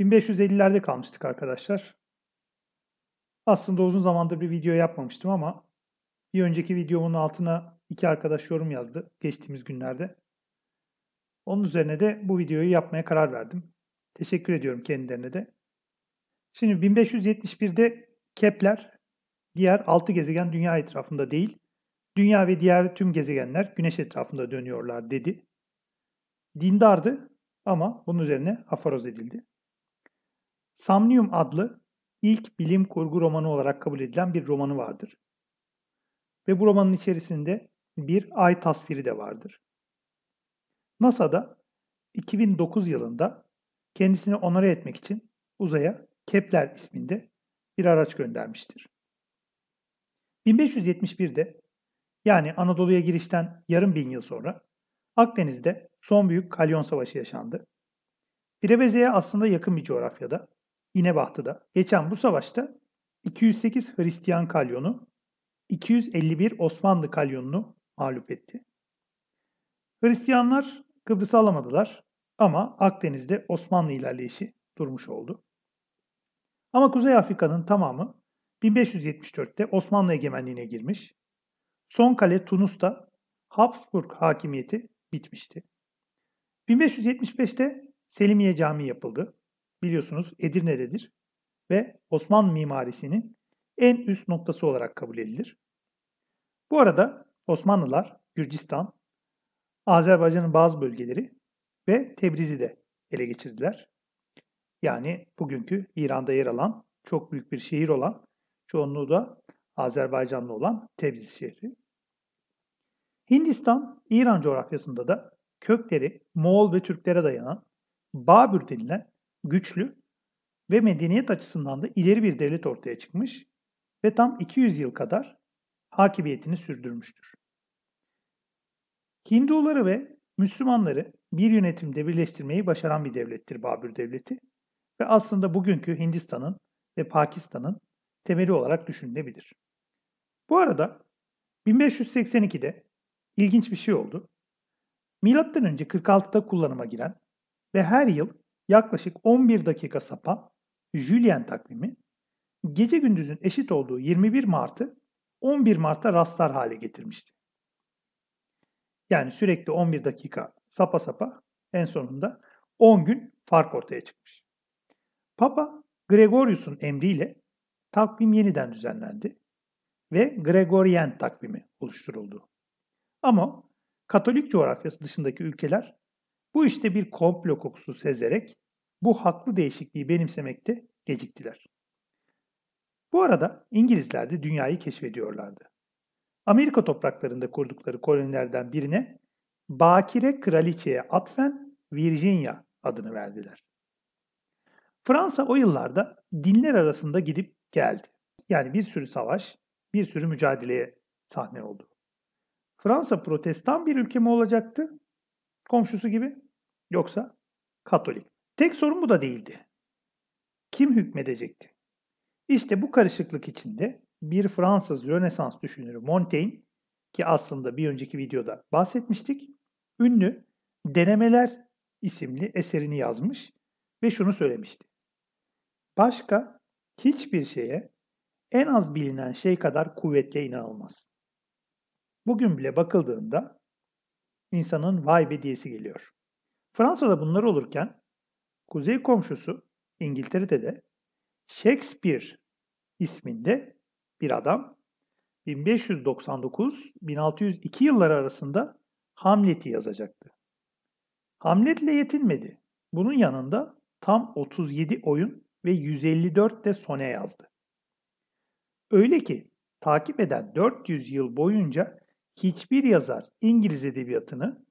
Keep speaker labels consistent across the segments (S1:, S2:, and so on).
S1: 1550'lerde kalmıştık arkadaşlar. Aslında uzun zamandır bir video yapmamıştım ama bir önceki videomun altına iki arkadaş yorum yazdı geçtiğimiz günlerde. Onun üzerine de bu videoyu yapmaya karar verdim. Teşekkür ediyorum kendilerine de. Şimdi 1571'de Kepler diğer 6 gezegen dünya etrafında değil, dünya ve diğer tüm gezegenler güneş etrafında dönüyorlar dedi. Dindardı ama bunun üzerine afaroz edildi. Samnium adlı ilk bilim kurgu romanı olarak kabul edilen bir romanı vardır. Ve bu romanın içerisinde bir ay tasviri de vardır. NASA'da 2009 yılında kendisini onore etmek için uzaya Kepler isminde bir araç göndermiştir. 1571'de yani Anadolu'ya girişten yarım bin yıl sonra Akdeniz'de son büyük Kalyon Savaşı yaşandı. Breveze'ye aslında yakın bir coğrafyada İnebahtı'da geçen bu savaşta 208 Hristiyan kalyonu, 251 Osmanlı kalyonunu mağlup etti. Hristiyanlar Kıbrıs'ı alamadılar ama Akdeniz'de Osmanlı ilerleyişi durmuş oldu. Ama Kuzey Afrika'nın tamamı 1574'te Osmanlı egemenliğine girmiş. Son kale Tunus'ta Habsburg hakimiyeti bitmişti. 1575'te Selimiye Camii yapıldı biliyorsunuz Edirne'dedir ve Osmanlı mimarisinin en üst noktası olarak kabul edilir. Bu arada Osmanlılar Gürcistan, Azerbaycan'ın bazı bölgeleri ve Tebriz'i de ele geçirdiler. Yani bugünkü İran'da yer alan çok büyük bir şehir olan, çoğunluğu da Azerbaycanlı olan Tebriz şehri. Hindistan, İran coğrafyasında da kökleri Moğol ve Türklere dayanan Babür denilen güçlü ve medeniyet açısından da ileri bir devlet ortaya çıkmış ve tam 200 yıl kadar hakimiyetini sürdürmüştür. Hinduları ve Müslümanları bir yönetimde birleştirmeyi başaran bir devlettir Babür Devleti ve aslında bugünkü Hindistan'ın ve Pakistan'ın temeli olarak düşünülebilir. Bu arada 1582'de ilginç bir şey oldu. Milattan önce 46'da kullanıma giren ve her yıl yaklaşık 11 dakika sapa, Julian takvimi, gece gündüzün eşit olduğu 21 Mart'ı 11 Mart'ta rastlar hale getirmişti. Yani sürekli 11 dakika sapa sapa en sonunda 10 gün fark ortaya çıkmış. Papa Gregorius'un emriyle takvim yeniden düzenlendi ve Gregorian takvimi oluşturuldu. Ama Katolik coğrafyası dışındaki ülkeler bu işte bir komplo kokusu sezerek bu haklı değişikliği benimsemekte geciktiler. Bu arada İngilizler de dünyayı keşfediyorlardı. Amerika topraklarında kurdukları kolonilerden birine Bakire Kraliçe'ye atfen Virginia adını verdiler. Fransa o yıllarda dinler arasında gidip geldi. Yani bir sürü savaş, bir sürü mücadeleye sahne oldu. Fransa protestan bir ülke mi olacaktı? Komşusu gibi yoksa Katolik. Tek sorun bu da değildi. Kim hükmedecekti? İşte bu karışıklık içinde bir Fransız Rönesans düşünürü Montaigne ki aslında bir önceki videoda bahsetmiştik, ünlü Denemeler isimli eserini yazmış ve şunu söylemişti. Başka hiçbir şeye en az bilinen şey kadar kuvvetle inanılmaz. Bugün bile bakıldığında insanın vay be diyesi geliyor. Fransa'da bunlar olurken kuzey komşusu İngiltere'de de Shakespeare isminde bir adam 1599-1602 yılları arasında Hamlet'i yazacaktı. Hamlet'le yetinmedi. Bunun yanında tam 37 oyun ve 154 de sona yazdı. Öyle ki takip eden 400 yıl boyunca hiçbir yazar İngiliz edebiyatını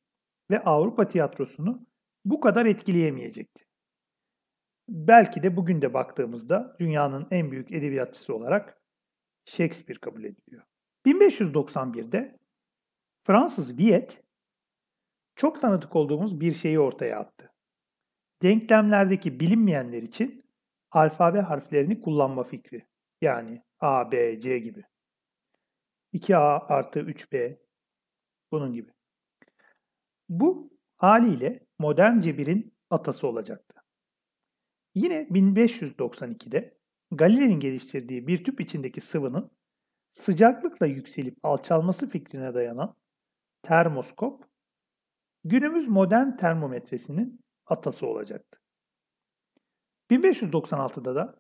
S1: ve Avrupa tiyatrosunu bu kadar etkileyemeyecekti. Belki de bugün de baktığımızda dünyanın en büyük edebiyatçısı olarak Shakespeare kabul ediliyor. 1591'de Fransız Viet çok tanıdık olduğumuz bir şeyi ortaya attı. Denklemlerdeki bilinmeyenler için alfabe harflerini kullanma fikri. Yani A, B, C gibi. 2A artı 3B bunun gibi. Bu haliyle modern cebirin atası olacaktı. Yine 1592'de Galile'nin geliştirdiği bir tüp içindeki sıvının sıcaklıkla yükselip alçalması fikrine dayanan termoskop günümüz modern termometresinin atası olacaktı. 1596'da da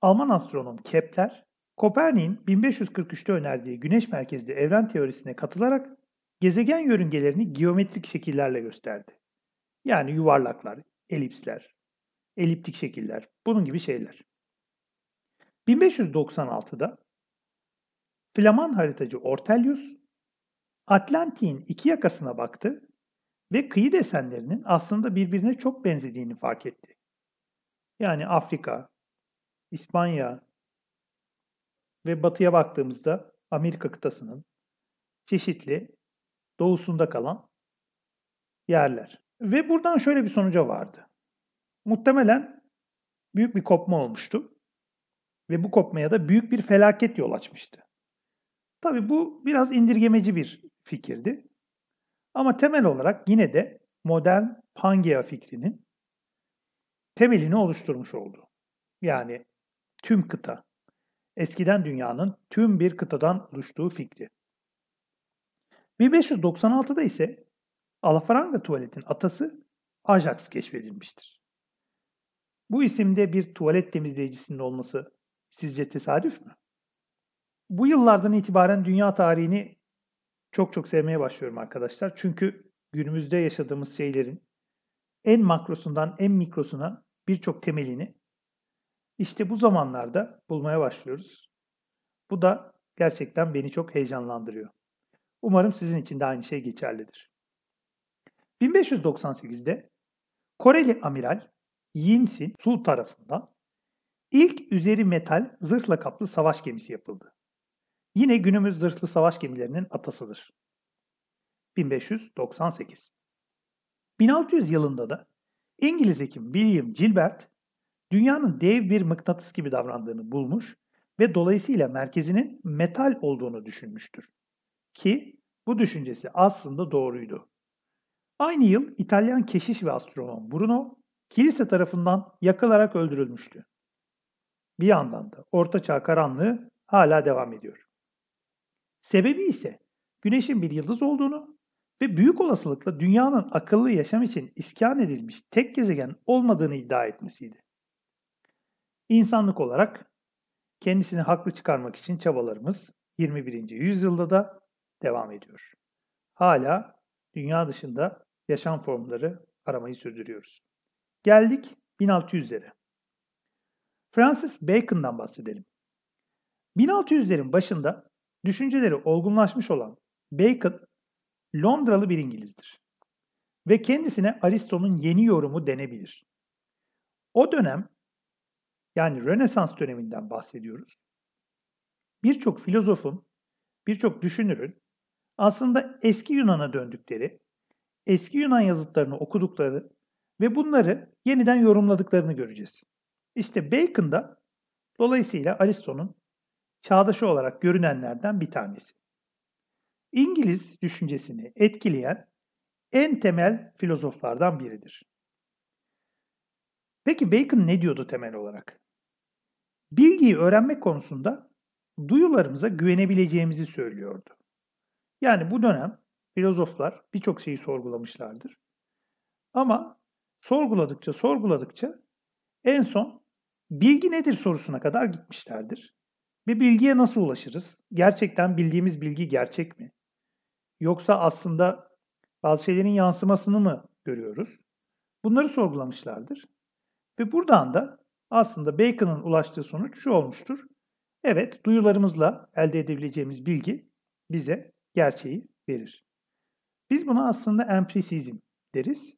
S1: Alman astronom Kepler, Kopernik'in 1543'te önerdiği güneş merkezli evren teorisine katılarak gezegen yörüngelerini geometrik şekillerle gösterdi. Yani yuvarlaklar, elipsler, eliptik şekiller, bunun gibi şeyler. 1596'da Flaman haritacı Ortelius Atlantik'in iki yakasına baktı ve kıyı desenlerinin aslında birbirine çok benzediğini fark etti. Yani Afrika, İspanya ve batıya baktığımızda Amerika kıtasının çeşitli doğusunda kalan yerler. Ve buradan şöyle bir sonuca vardı. Muhtemelen büyük bir kopma olmuştu. Ve bu kopmaya da büyük bir felaket yol açmıştı. Tabi bu biraz indirgemeci bir fikirdi. Ama temel olarak yine de modern Pangea fikrinin temelini oluşturmuş oldu. Yani tüm kıta, eskiden dünyanın tüm bir kıtadan oluştuğu fikri. 1596'da ise Alafranga tuvaletin atası Ajax keşfedilmiştir. Bu isimde bir tuvalet temizleyicisinin olması sizce tesadüf mü? Bu yıllardan itibaren dünya tarihini çok çok sevmeye başlıyorum arkadaşlar. Çünkü günümüzde yaşadığımız şeylerin en makrosundan en mikrosuna birçok temelini işte bu zamanlarda bulmaya başlıyoruz. Bu da gerçekten beni çok heyecanlandırıyor. Umarım sizin için de aynı şey geçerlidir. 1598'de Koreli amiral Yinsin Su tarafından ilk üzeri metal zırhla kaplı savaş gemisi yapıldı. Yine günümüz zırhlı savaş gemilerinin atasıdır. 1598 1600 yılında da İngiliz hekim William Gilbert dünyanın dev bir mıknatıs gibi davrandığını bulmuş ve dolayısıyla merkezinin metal olduğunu düşünmüştür. Ki bu düşüncesi aslında doğruydu. Aynı yıl İtalyan keşiş ve astronom Bruno kilise tarafından yakılarak öldürülmüştü. Bir yandan da Orta Çağ karanlığı hala devam ediyor. Sebebi ise güneşin bir yıldız olduğunu ve büyük olasılıkla dünyanın akıllı yaşam için iskan edilmiş tek gezegen olmadığını iddia etmesiydi. İnsanlık olarak kendisini haklı çıkarmak için çabalarımız 21. yüzyılda da devam ediyor. Hala dünya dışında yaşam formları aramayı sürdürüyoruz. Geldik 1600'lere. Francis Bacon'dan bahsedelim. 1600'lerin başında düşünceleri olgunlaşmış olan Bacon, Londralı bir İngilizdir. Ve kendisine Aristo'nun yeni yorumu denebilir. O dönem, yani Rönesans döneminden bahsediyoruz. Birçok filozofun, birçok düşünürün aslında eski Yunan'a döndükleri, eski Yunan yazıtlarını okudukları ve bunları yeniden yorumladıklarını göreceğiz. İşte Bacon da dolayısıyla Aristo'nun çağdaşı olarak görünenlerden bir tanesi. İngiliz düşüncesini etkileyen en temel filozoflardan biridir. Peki Bacon ne diyordu temel olarak? Bilgiyi öğrenmek konusunda duyularımıza güvenebileceğimizi söylüyordu. Yani bu dönem filozoflar birçok şeyi sorgulamışlardır. Ama sorguladıkça sorguladıkça en son bilgi nedir sorusuna kadar gitmişlerdir. Bir bilgiye nasıl ulaşırız? Gerçekten bildiğimiz bilgi gerçek mi? Yoksa aslında bazı şeylerin yansımasını mı görüyoruz? Bunları sorgulamışlardır. Ve buradan da aslında Bacon'ın ulaştığı sonuç şu olmuştur. Evet, duyularımızla elde edebileceğimiz bilgi bize gerçeği verir. Biz buna aslında empirisizm deriz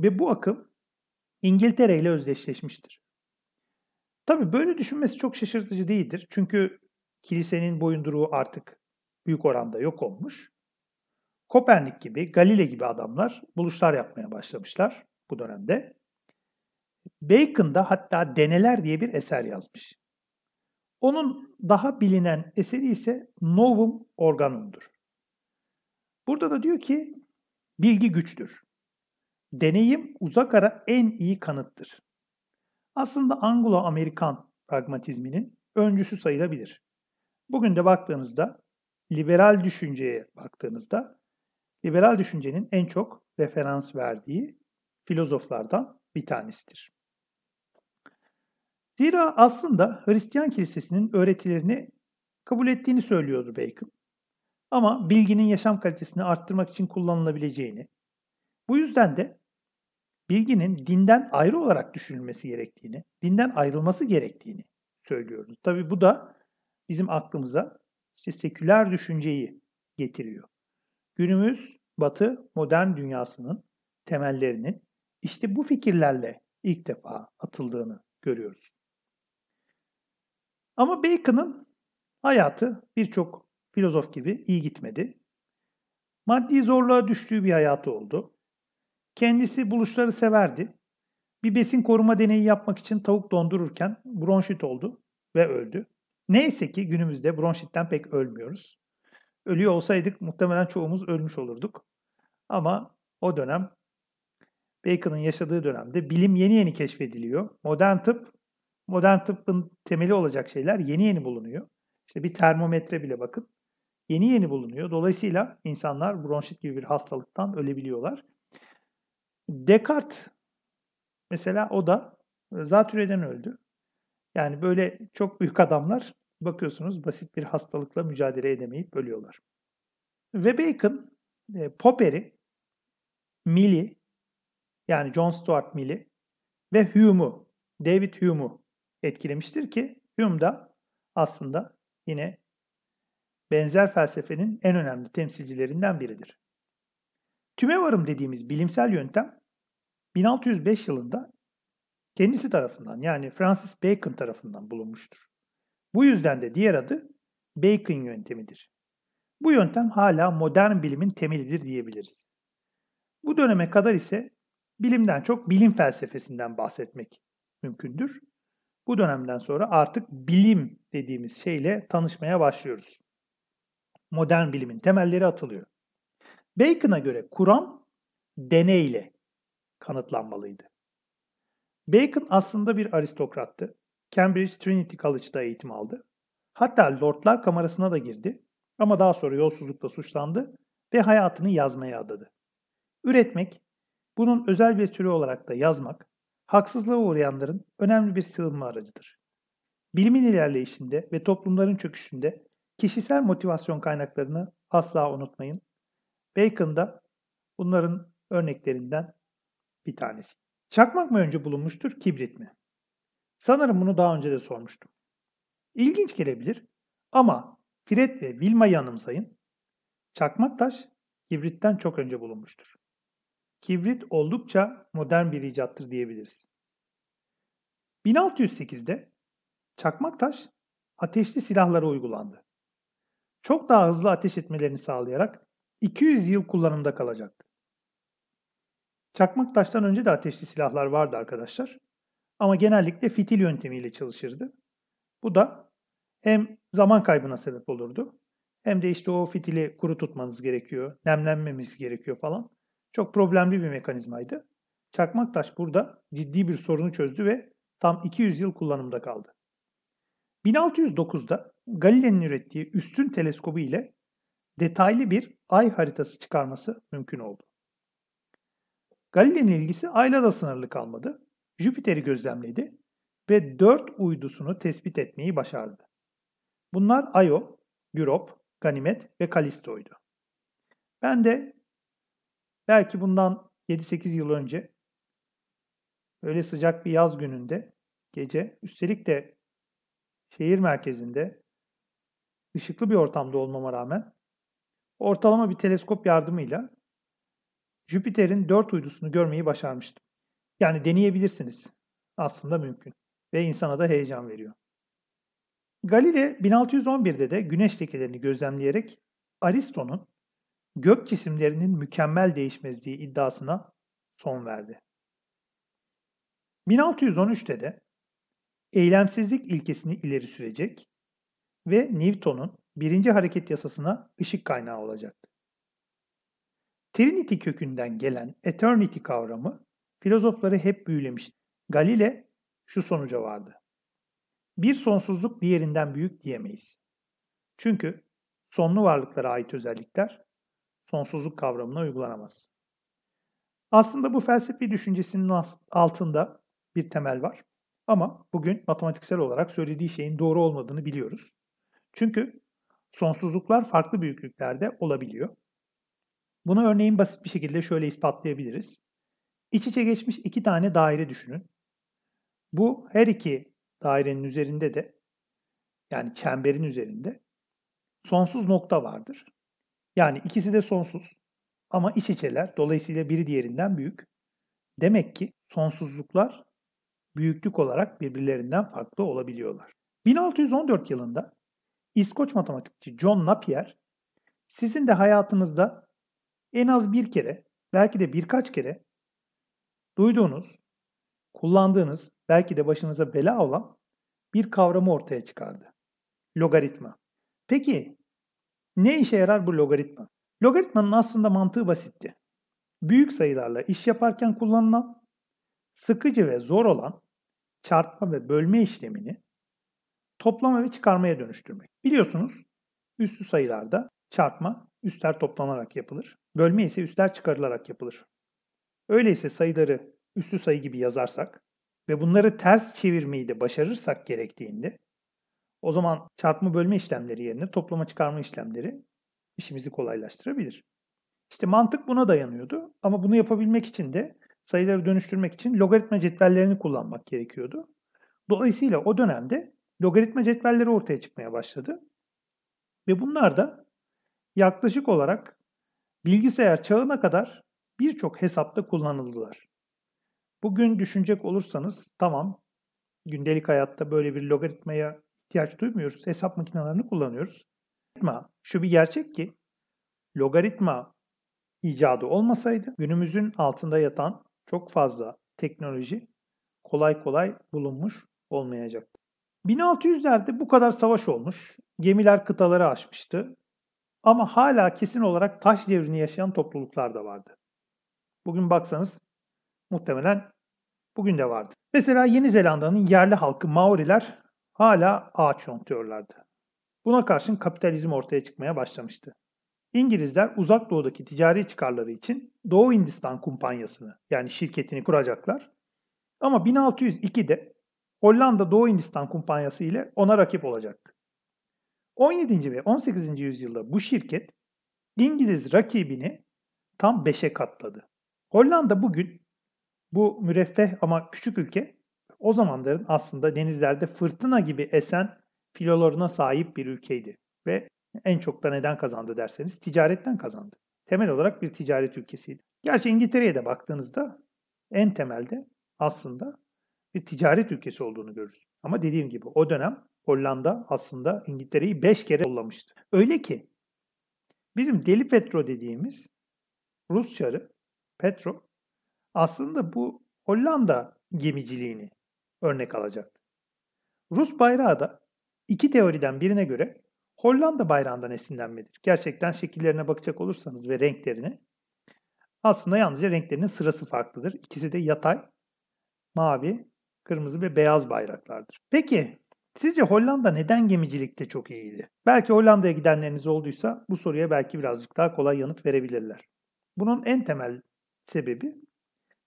S1: ve bu akım İngiltere ile özdeşleşmiştir. Tabi böyle düşünmesi çok şaşırtıcı değildir. Çünkü kilisenin boyunduruğu artık büyük oranda yok olmuş. Kopernik gibi, Galile gibi adamlar buluşlar yapmaya başlamışlar bu dönemde. Bacon da hatta Deneler diye bir eser yazmış. Onun daha bilinen eseri ise Novum Organum'dur. Burada da diyor ki bilgi güçtür. Deneyim uzak ara en iyi kanıttır. Aslında Anglo-Amerikan pragmatizminin öncüsü sayılabilir. Bugün de baktığınızda, liberal düşünceye baktığınızda, liberal düşüncenin en çok referans verdiği filozoflardan bir tanesidir. Zira aslında Hristiyan kilisesinin öğretilerini kabul ettiğini söylüyordu Bacon. Ama bilginin yaşam kalitesini arttırmak için kullanılabileceğini, bu yüzden de bilginin dinden ayrı olarak düşünülmesi gerektiğini, dinden ayrılması gerektiğini söylüyoruz. Tabi bu da bizim aklımıza işte seküler düşünceyi getiriyor. Günümüz batı modern dünyasının temellerinin işte bu fikirlerle ilk defa atıldığını görüyoruz. Ama Bacon'ın hayatı birçok filozof gibi iyi gitmedi. Maddi zorluğa düştüğü bir hayatı oldu. Kendisi buluşları severdi. Bir besin koruma deneyi yapmak için tavuk dondururken bronşit oldu ve öldü. Neyse ki günümüzde bronşitten pek ölmüyoruz. Ölüyor olsaydık muhtemelen çoğumuz ölmüş olurduk. Ama o dönem Bacon'ın yaşadığı dönemde bilim yeni yeni keşfediliyor. Modern tıp, modern tıbbın temeli olacak şeyler yeni yeni bulunuyor. İşte bir termometre bile bakın yeni yeni bulunuyor. Dolayısıyla insanlar bronşit gibi bir hastalıktan ölebiliyorlar. Descartes mesela o da e, zatürreden öldü. Yani böyle çok büyük adamlar bakıyorsunuz basit bir hastalıkla mücadele edemeyip ölüyorlar. Ve Bacon, Popper'i, Mill'i yani John Stuart Mill'i ve Hume'u, David Hume'u etkilemiştir ki Hume da aslında yine benzer felsefenin en önemli temsilcilerinden biridir. Tümevarım dediğimiz bilimsel yöntem 1605 yılında kendisi tarafından yani Francis Bacon tarafından bulunmuştur. Bu yüzden de diğer adı Bacon yöntemidir. Bu yöntem hala modern bilimin temelidir diyebiliriz. Bu döneme kadar ise bilimden çok bilim felsefesinden bahsetmek mümkündür. Bu dönemden sonra artık bilim dediğimiz şeyle tanışmaya başlıyoruz modern bilimin temelleri atılıyor. Bacon'a göre kuram deneyle kanıtlanmalıydı. Bacon aslında bir aristokrattı. Cambridge Trinity College'da eğitim aldı. Hatta Lordlar Kamerası'na da girdi ama daha sonra yolsuzlukla suçlandı ve hayatını yazmaya adadı. Üretmek, bunun özel bir türü olarak da yazmak, haksızlığa uğrayanların önemli bir sığınma aracıdır. Bilimin ilerleyişinde ve toplumların çöküşünde Kişisel motivasyon kaynaklarını asla unutmayın. Bacon da bunların örneklerinden bir tanesi. Çakmak mı önce bulunmuştur, kibrit mi? Sanırım bunu daha önce de sormuştum. İlginç gelebilir ama Fred ve Wilma'yı anımsayın. Çakmak taş kibritten çok önce bulunmuştur. Kibrit oldukça modern bir icattır diyebiliriz. 1608'de çakmak taş ateşli silahlara uygulandı çok daha hızlı ateş etmelerini sağlayarak 200 yıl kullanımda kalacaktı. Çakmak taştan önce de ateşli silahlar vardı arkadaşlar. Ama genellikle fitil yöntemiyle çalışırdı. Bu da hem zaman kaybına sebep olurdu. Hem de işte o fitili kuru tutmanız gerekiyor, nemlenmemiz gerekiyor falan. Çok problemli bir mekanizmaydı. Çakmak taş burada ciddi bir sorunu çözdü ve tam 200 yıl kullanımda kaldı. 1609'da Galileo'nun ürettiği üstün teleskobu ile detaylı bir ay haritası çıkarması mümkün oldu. Galile'nin ilgisi ayla da sınırlı kalmadı. Jüpiter'i gözlemledi ve 4 uydusunu tespit etmeyi başardı. Bunlar Io, Europ, Ganimet ve Kalisto'ydu. Ben de belki bundan 7-8 yıl önce öyle sıcak bir yaz gününde gece üstelik de şehir merkezinde ışıklı bir ortamda olmama rağmen ortalama bir teleskop yardımıyla Jüpiter'in dört uydusunu görmeyi başarmıştım. Yani deneyebilirsiniz. Aslında mümkün ve insana da heyecan veriyor. Galile 1611'de de güneş lekelerini gözlemleyerek Aristo'nun gök cisimlerinin mükemmel değişmezliği iddiasına son verdi. 1613'te de eylemsizlik ilkesini ileri sürecek ve Newton'un birinci hareket yasasına ışık kaynağı olacaktı. Trinity kökünden gelen eternity kavramı filozofları hep büyülemişti. Galile şu sonuca vardı. Bir sonsuzluk diğerinden büyük diyemeyiz. Çünkü sonlu varlıklara ait özellikler sonsuzluk kavramına uygulanamaz. Aslında bu felsefi düşüncesinin altında bir temel var. Ama bugün matematiksel olarak söylediği şeyin doğru olmadığını biliyoruz. Çünkü sonsuzluklar farklı büyüklüklerde olabiliyor. Bunu örneğin basit bir şekilde şöyle ispatlayabiliriz. İç içe geçmiş iki tane daire düşünün. Bu her iki dairenin üzerinde de yani çemberin üzerinde sonsuz nokta vardır. Yani ikisi de sonsuz ama iç içeler dolayısıyla biri diğerinden büyük. Demek ki sonsuzluklar büyüklük olarak birbirlerinden farklı olabiliyorlar. 1614 yılında İskoç matematikçi John Napier, sizin de hayatınızda en az bir kere, belki de birkaç kere duyduğunuz, kullandığınız, belki de başınıza bela olan bir kavramı ortaya çıkardı. Logaritma. Peki ne işe yarar bu logaritma? Logaritmanın aslında mantığı basitti. Büyük sayılarla iş yaparken kullanılan, sıkıcı ve zor olan çarpma ve bölme işlemini toplama ve çıkarmaya dönüştürmek. Biliyorsunuz üstü sayılarda çarpma üstler toplanarak yapılır. Bölme ise üstler çıkarılarak yapılır. Öyleyse sayıları üstü sayı gibi yazarsak ve bunları ters çevirmeyi de başarırsak gerektiğinde o zaman çarpma bölme işlemleri yerine toplama çıkarma işlemleri işimizi kolaylaştırabilir. İşte mantık buna dayanıyordu ama bunu yapabilmek için de sayıları dönüştürmek için logaritma cetvellerini kullanmak gerekiyordu. Dolayısıyla o dönemde logaritma cetvelleri ortaya çıkmaya başladı. Ve bunlar da yaklaşık olarak bilgisayar çağına kadar birçok hesapta kullanıldılar. Bugün düşünecek olursanız tamam gündelik hayatta böyle bir logaritmaya ihtiyaç duymuyoruz. Hesap makinelerini kullanıyoruz. Logaritma şu bir gerçek ki logaritma icadı olmasaydı günümüzün altında yatan çok fazla teknoloji kolay kolay bulunmuş olmayacaktı. 1600'lerde bu kadar savaş olmuş, gemiler kıtaları aşmıştı ama hala kesin olarak taş devrini yaşayan topluluklar da vardı. Bugün baksanız muhtemelen bugün de vardı. Mesela Yeni Zelanda'nın yerli halkı Maoriler hala ağaç yontuyorlardı. Buna karşın kapitalizm ortaya çıkmaya başlamıştı. İngilizler uzak doğudaki ticari çıkarları için Doğu Hindistan kumpanyasını yani şirketini kuracaklar. Ama 1602'de Hollanda Doğu Hindistan Kumpanyası ile ona rakip olacaktı. 17. ve 18. yüzyılda bu şirket İngiliz rakibini tam 5'e katladı. Hollanda bugün bu müreffeh ama küçük ülke o zamanların aslında denizlerde fırtına gibi esen filolarına sahip bir ülkeydi. Ve en çok da neden kazandı derseniz ticaretten kazandı. Temel olarak bir ticaret ülkesiydi. Gerçi İngiltere'ye de baktığınızda en temelde aslında bir ticaret ülkesi olduğunu görürüz. Ama dediğim gibi o dönem Hollanda aslında İngiltere'yi 5 kere yollamıştı. Öyle ki bizim deli petro dediğimiz Rus çarı petro aslında bu Hollanda gemiciliğini örnek alacak. Rus bayrağı da iki teoriden birine göre Hollanda bayrağından esinlenmedir. Gerçekten şekillerine bakacak olursanız ve renklerine aslında yalnızca renklerinin sırası farklıdır. İkisi de yatay, mavi kırmızı ve beyaz bayraklardır. Peki sizce Hollanda neden gemicilikte çok iyiydi? Belki Hollanda'ya gidenleriniz olduysa bu soruya belki birazcık daha kolay yanıt verebilirler. Bunun en temel sebebi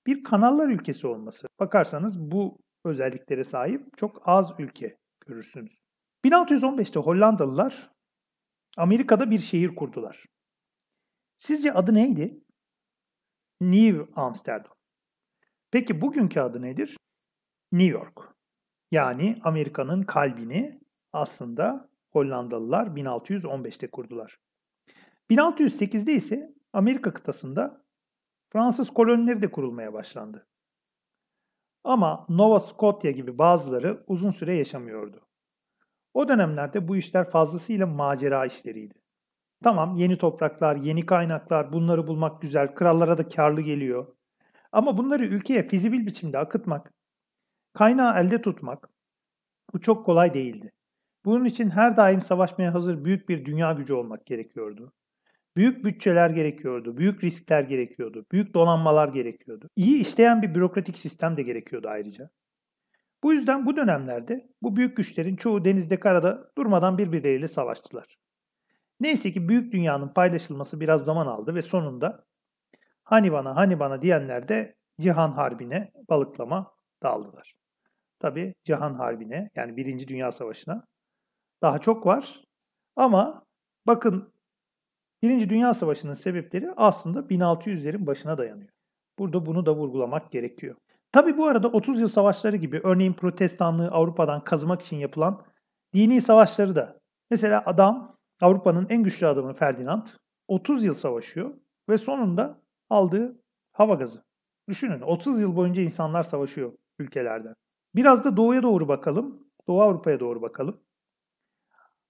S1: bir kanallar ülkesi olması. Bakarsanız bu özelliklere sahip çok az ülke görürsünüz. 1615'te Hollandalılar Amerika'da bir şehir kurdular. Sizce adı neydi? New Amsterdam. Peki bugünkü adı nedir? New York. Yani Amerika'nın kalbini aslında Hollandalılar 1615'te kurdular. 1608'de ise Amerika kıtasında Fransız kolonileri de kurulmaya başlandı. Ama Nova Scotia gibi bazıları uzun süre yaşamıyordu. O dönemlerde bu işler fazlasıyla macera işleriydi. Tamam yeni topraklar, yeni kaynaklar bunları bulmak güzel, krallara da karlı geliyor. Ama bunları ülkeye fizibil biçimde akıtmak Kaynağı elde tutmak, bu çok kolay değildi. Bunun için her daim savaşmaya hazır büyük bir dünya gücü olmak gerekiyordu. Büyük bütçeler gerekiyordu, büyük riskler gerekiyordu, büyük donanmalar gerekiyordu. İyi işleyen bir bürokratik sistem de gerekiyordu ayrıca. Bu yüzden bu dönemlerde bu büyük güçlerin çoğu denizde karada durmadan birbirleriyle savaştılar. Neyse ki büyük dünyanın paylaşılması biraz zaman aldı ve sonunda hani bana hani bana diyenler de Cihan Harbi'ne balıklama daldılar tabi Cihan Harbi'ne yani Birinci Dünya Savaşı'na daha çok var. Ama bakın Birinci Dünya Savaşı'nın sebepleri aslında 1600'lerin başına dayanıyor. Burada bunu da vurgulamak gerekiyor. Tabi bu arada 30 yıl savaşları gibi örneğin protestanlığı Avrupa'dan kazımak için yapılan dini savaşları da. Mesela adam Avrupa'nın en güçlü adamı Ferdinand 30 yıl savaşıyor ve sonunda aldığı hava gazı. Düşünün 30 yıl boyunca insanlar savaşıyor ülkelerden. Biraz da doğuya doğru bakalım. Doğu Avrupa'ya doğru bakalım.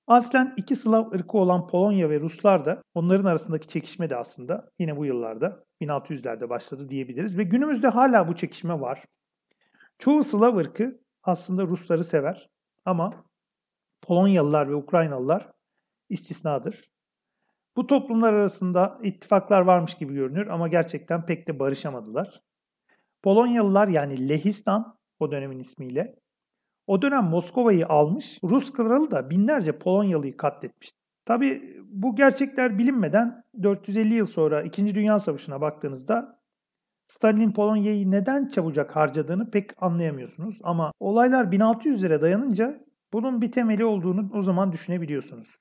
S1: Aslen iki Slav ırkı olan Polonya ve Ruslar da onların arasındaki çekişme de aslında yine bu yıllarda 1600'lerde başladı diyebiliriz ve günümüzde hala bu çekişme var. Çoğu Slav ırkı aslında Rusları sever ama Polonyalılar ve Ukraynalılar istisnadır. Bu toplumlar arasında ittifaklar varmış gibi görünür ama gerçekten pek de barışamadılar. Polonyalılar yani Lehistan o dönemin ismiyle. O dönem Moskova'yı almış, Rus kralı da binlerce Polonyalı'yı katletmişti. Tabi bu gerçekler bilinmeden 450 yıl sonra 2. Dünya Savaşı'na baktığınızda Stalin Polonya'yı neden çabucak harcadığını pek anlayamıyorsunuz ama olaylar 1600'lere dayanınca bunun bir temeli olduğunu o zaman düşünebiliyorsunuz.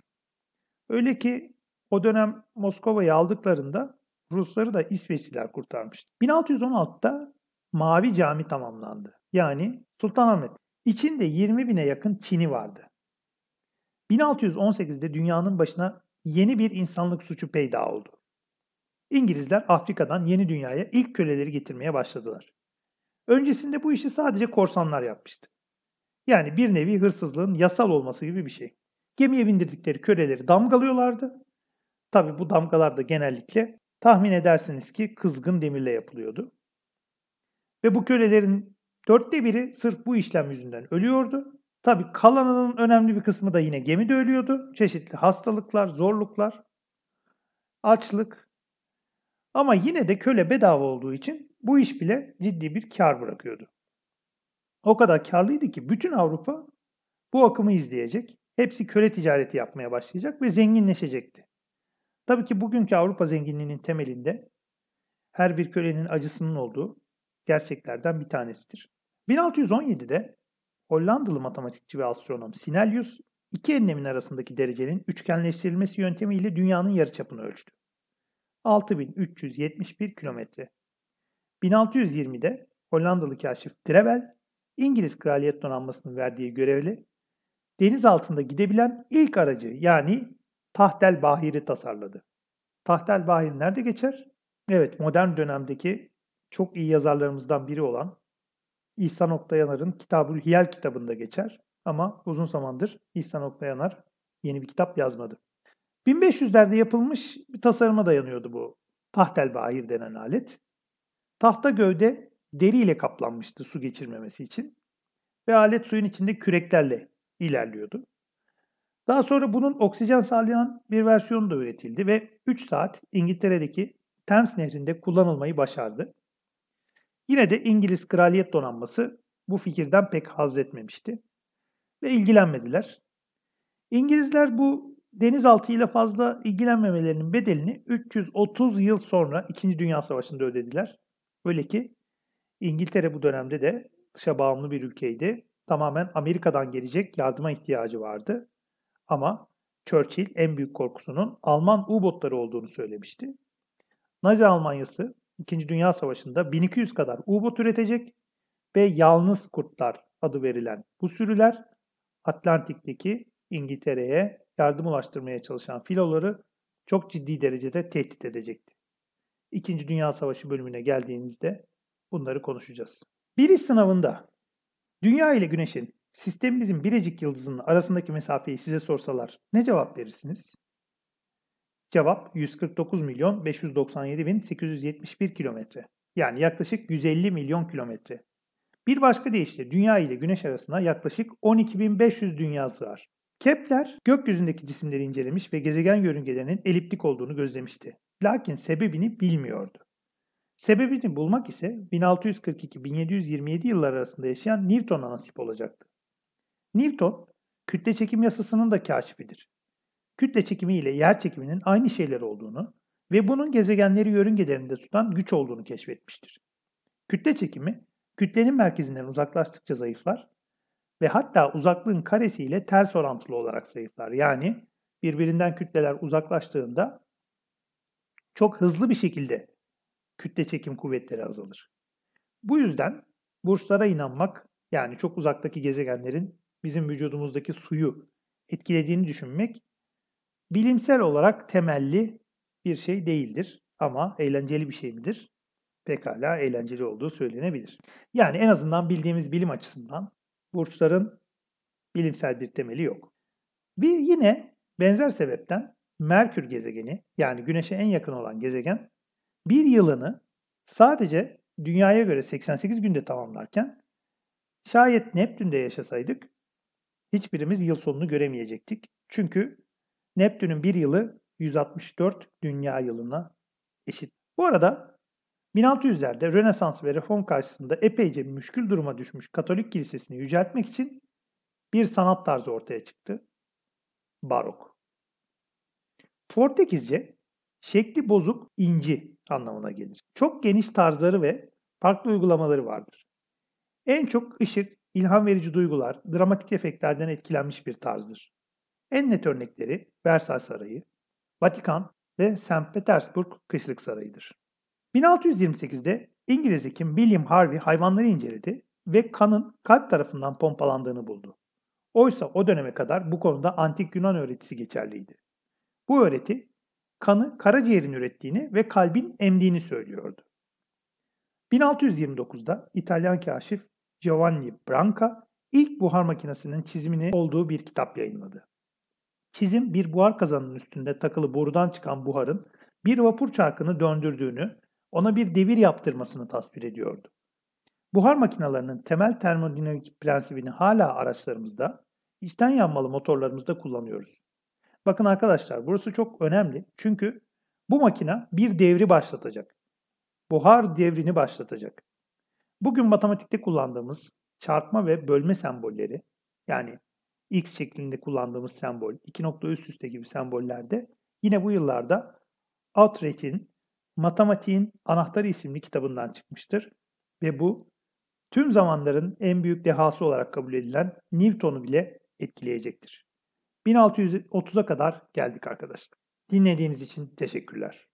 S1: Öyle ki o dönem Moskova'yı aldıklarında Rusları da İsveçliler kurtarmıştı. 1616'da Mavi Cami tamamlandı yani Sultanahmet. İçinde 20 bine yakın Çin'i vardı. 1618'de dünyanın başına yeni bir insanlık suçu peyda oldu. İngilizler Afrika'dan yeni dünyaya ilk köleleri getirmeye başladılar. Öncesinde bu işi sadece korsanlar yapmıştı. Yani bir nevi hırsızlığın yasal olması gibi bir şey. Gemiye bindirdikleri köleleri damgalıyorlardı. Tabi bu damgalar da genellikle tahmin edersiniz ki kızgın demirle yapılıyordu. Ve bu kölelerin Dörtte biri sırf bu işlem yüzünden ölüyordu. Tabi kalanının önemli bir kısmı da yine gemide ölüyordu. Çeşitli hastalıklar, zorluklar, açlık. Ama yine de köle bedava olduğu için bu iş bile ciddi bir kar bırakıyordu. O kadar karlıydı ki bütün Avrupa bu akımı izleyecek. Hepsi köle ticareti yapmaya başlayacak ve zenginleşecekti. Tabii ki bugünkü Avrupa zenginliğinin temelinde her bir kölenin acısının olduğu, gerçeklerden bir tanesidir. 1617'de Hollandalı matematikçi ve astronom Sinelius iki enlemin arasındaki derecenin üçgenleştirilmesi yöntemiyle dünyanın yarıçapını ölçtü. 6371 kilometre. 1620'de Hollandalı kaşif Drebel, İngiliz Kraliyet Donanması'nın verdiği görevli, deniz altında gidebilen ilk aracı yani Tahtel Bahir'i tasarladı. Tahtel Bahir nerede geçer? Evet modern dönemdeki çok iyi yazarlarımızdan biri olan İhsan Oktayanar'ın Kitabül Hiyal kitabında geçer. Ama uzun zamandır İhsan Oktayanar yeni bir kitap yazmadı. 1500'lerde yapılmış bir tasarıma dayanıyordu bu tahtel bahir denen alet. Tahta gövde deriyle kaplanmıştı su geçirmemesi için ve alet suyun içinde küreklerle ilerliyordu. Daha sonra bunun oksijen sağlayan bir versiyonu da üretildi ve 3 saat İngiltere'deki Thames Nehri'nde kullanılmayı başardı. Yine de İngiliz Kraliyet Donanması bu fikirden pek haz etmemişti ve ilgilenmediler. İngilizler bu denizaltı ile fazla ilgilenmemelerinin bedelini 330 yıl sonra 2. Dünya Savaşı'nda ödediler. Öyle ki İngiltere bu dönemde de dışa bağımlı bir ülkeydi. Tamamen Amerika'dan gelecek yardıma ihtiyacı vardı. Ama Churchill en büyük korkusunun Alman U-botları olduğunu söylemişti. Nazi Almanyası 2. Dünya Savaşı'nda 1200 kadar U-bot üretecek ve yalnız kurtlar adı verilen bu sürüler Atlantik'teki İngiltere'ye yardım ulaştırmaya çalışan filoları çok ciddi derecede tehdit edecekti. İkinci Dünya Savaşı bölümüne geldiğimizde bunları konuşacağız. Biri sınavında Dünya ile Güneş'in sistemimizin biricik yıldızının arasındaki mesafeyi size sorsalar ne cevap verirsiniz? Cevap 149 milyon 597 bin 871 kilometre. Yani yaklaşık 150 milyon kilometre. Bir başka deyişle Dünya ile Güneş arasında yaklaşık 12.500 dünyası var. Kepler gökyüzündeki cisimleri incelemiş ve gezegen yörüngelerinin eliptik olduğunu gözlemişti. Lakin sebebini bilmiyordu. Sebebini bulmak ise 1642-1727 yıllar arasında yaşayan Newton'a nasip olacaktı. Newton, kütle çekim yasasının da kaşifidir kütle çekimi ile yer çekiminin aynı şeyler olduğunu ve bunun gezegenleri yörüngelerinde tutan güç olduğunu keşfetmiştir. Kütle çekimi, kütlenin merkezinden uzaklaştıkça zayıflar ve hatta uzaklığın karesi ile ters orantılı olarak zayıflar. Yani birbirinden kütleler uzaklaştığında çok hızlı bir şekilde kütle çekim kuvvetleri azalır. Bu yüzden burçlara inanmak yani çok uzaktaki gezegenlerin bizim vücudumuzdaki suyu etkilediğini düşünmek bilimsel olarak temelli bir şey değildir ama eğlenceli bir şey midir? Pekala eğlenceli olduğu söylenebilir. Yani en azından bildiğimiz bilim açısından burçların bilimsel bir temeli yok. Bir yine benzer sebepten Merkür gezegeni yani Güneş'e en yakın olan gezegen bir yılını sadece dünyaya göre 88 günde tamamlarken şayet Neptün'de yaşasaydık hiçbirimiz yıl sonunu göremeyecektik. Çünkü Neptün'ün bir yılı 164 dünya yılına eşit. Bu arada 1600'lerde Rönesans ve Reform karşısında epeyce müşkül duruma düşmüş Katolik kilisesini yüceltmek için bir sanat tarzı ortaya çıktı. Barok. Portekizce şekli bozuk inci anlamına gelir. Çok geniş tarzları ve farklı uygulamaları vardır. En çok ışık, ilham verici duygular, dramatik efektlerden etkilenmiş bir tarzdır. En net örnekleri Versay Sarayı, Vatikan ve St. Petersburg Kışlık Sarayı'dır. 1628'de İngiliz hekim William Harvey hayvanları inceledi ve kanın kalp tarafından pompalandığını buldu. Oysa o döneme kadar bu konuda antik Yunan öğretisi geçerliydi. Bu öğreti kanı karaciğerin ürettiğini ve kalbin emdiğini söylüyordu. 1629'da İtalyan kaşif Giovanni Branca ilk buhar makinesinin çizimini olduğu bir kitap yayınladı. Çizim bir buhar kazanının üstünde takılı borudan çıkan buharın bir vapur çarkını döndürdüğünü, ona bir devir yaptırmasını tasvir ediyordu. Buhar makinalarının temel termodinamik prensibini hala araçlarımızda, içten yanmalı motorlarımızda kullanıyoruz. Bakın arkadaşlar burası çok önemli çünkü bu makina bir devri başlatacak. Buhar devrini başlatacak. Bugün matematikte kullandığımız çarpma ve bölme sembolleri yani X şeklinde kullandığımız sembol, iki nokta üst üste gibi sembollerde yine bu yıllarda Outret'in Matematiğin Anahtarı isimli kitabından çıkmıştır ve bu tüm zamanların en büyük dehası olarak kabul edilen Newton'u bile etkileyecektir. 1630'a kadar geldik arkadaşlar. Dinlediğiniz için teşekkürler.